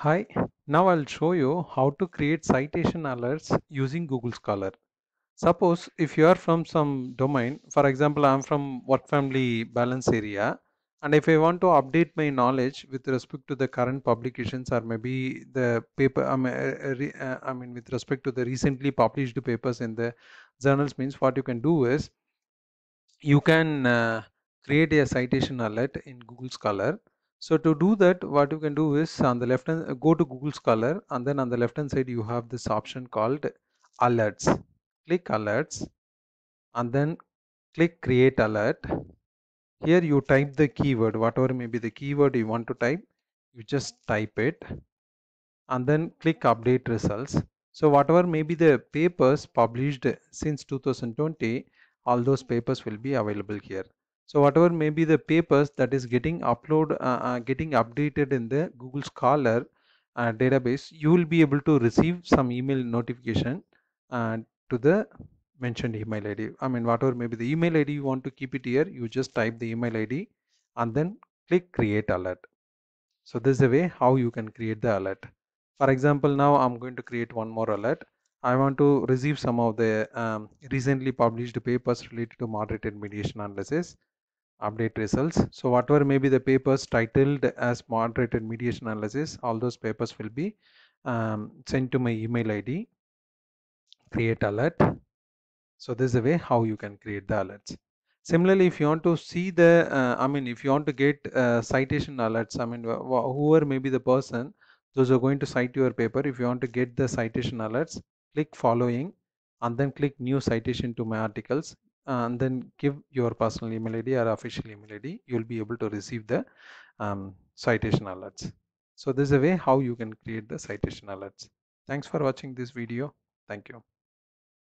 Hi, now I'll show you how to create citation alerts using Google Scholar. Suppose if you are from some domain, for example, I'm from work family balance area, and if I want to update my knowledge with respect to the current publications or maybe the paper, I mean, uh, uh, uh, I mean with respect to the recently published papers in the journals, means what you can do is you can uh, create a citation alert in Google Scholar so to do that, what you can do is on the left hand, go to Google Scholar and then on the left hand side, you have this option called alerts. Click alerts and then click create alert. Here you type the keyword, whatever may be the keyword you want to type, you just type it and then click update results. So whatever may be the papers published since 2020, all those papers will be available here so whatever may be the papers that is getting upload uh, uh getting updated in the google scholar uh, database you will be able to receive some email notification uh, to the mentioned email id i mean whatever may be the email id you want to keep it here you just type the email id and then click create alert so this is the way how you can create the alert for example now i'm going to create one more alert i want to receive some of the um, recently published papers related to moderated mediation analysis update results. So whatever may be the papers titled as moderated mediation analysis, all those papers will be um, sent to my email ID, create alert. So this is the way how you can create the alerts. Similarly, if you want to see the, uh, I mean, if you want to get uh, citation alerts, I mean, whoever may be the person, those are going to cite your paper, if you want to get the citation alerts, click following and then click new citation to my articles and then give your personal email id or official email id you'll be able to receive the um, citation alerts so this is a way how you can create the citation alerts thanks for watching this video thank you